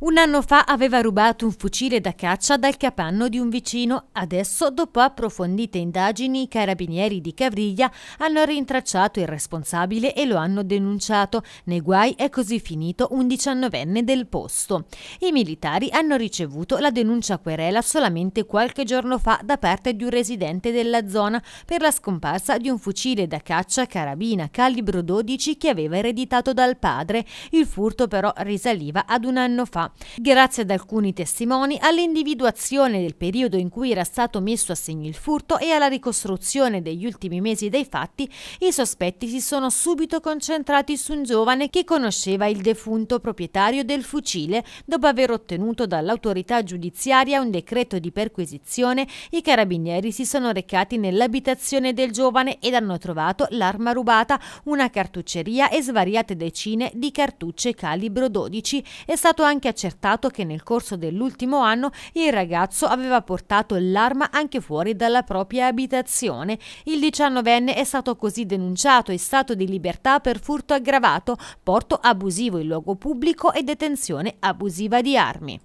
Un anno fa aveva rubato un fucile da caccia dal capanno di un vicino. Adesso, dopo approfondite indagini, i carabinieri di Cavriglia hanno rintracciato il responsabile e lo hanno denunciato. Nei guai è così finito un diciannovenne del posto. I militari hanno ricevuto la denuncia querela solamente qualche giorno fa da parte di un residente della zona per la scomparsa di un fucile da caccia carabina calibro 12 che aveva ereditato dal padre. Il furto però risaliva ad un anno fa. Grazie ad alcuni testimoni all'individuazione del periodo in cui era stato messo a segno il furto e alla ricostruzione degli ultimi mesi dei fatti, i sospetti si sono subito concentrati su un giovane che conosceva il defunto proprietario del fucile dopo aver ottenuto dall'autorità giudiziaria un decreto di perquisizione i carabinieri si sono recati nell'abitazione del giovane ed hanno trovato l'arma rubata, una cartucceria e svariate decine di cartucce calibro 12. È stato anche accettato accertato che nel corso dell'ultimo anno il ragazzo aveva portato l'arma anche fuori dalla propria abitazione. Il 19enne è stato così denunciato in stato di libertà per furto aggravato, porto abusivo in luogo pubblico e detenzione abusiva di armi.